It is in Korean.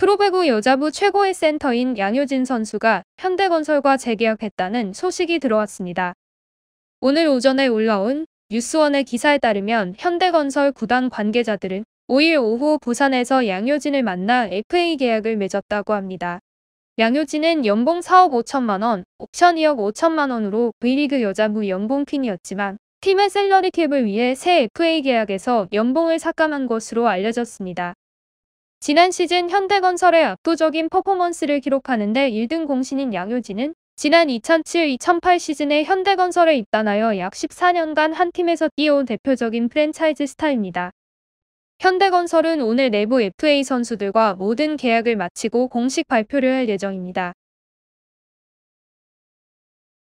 프로배구 여자부 최고의 센터인 양효진 선수가 현대건설과 재계약했다는 소식이 들어왔습니다. 오늘 오전에 올라온 뉴스원의 기사에 따르면 현대건설 구단 관계자들은 5일 오후 부산에서 양효진을 만나 FA 계약을 맺었다고 합니다. 양효진은 연봉 4억 5천만 원, 옵션 2억 5천만 원으로 V리그 여자부 연봉 퀸이었지만 팀의 셀러리 캡을 위해 새 FA 계약에서 연봉을 삭감한 것으로 알려졌습니다. 지난 시즌 현대건설의 압도적인 퍼포먼스를 기록하는데 1등 공신인 양효진은 지난 2007-2008 시즌에 현대건설에 입단하여 약 14년간 한 팀에서 뛰어온 대표적인 프랜차이즈 스타입니다. 현대건설은 오늘 내부 FA 선수들과 모든 계약을 마치고 공식 발표를 할 예정입니다.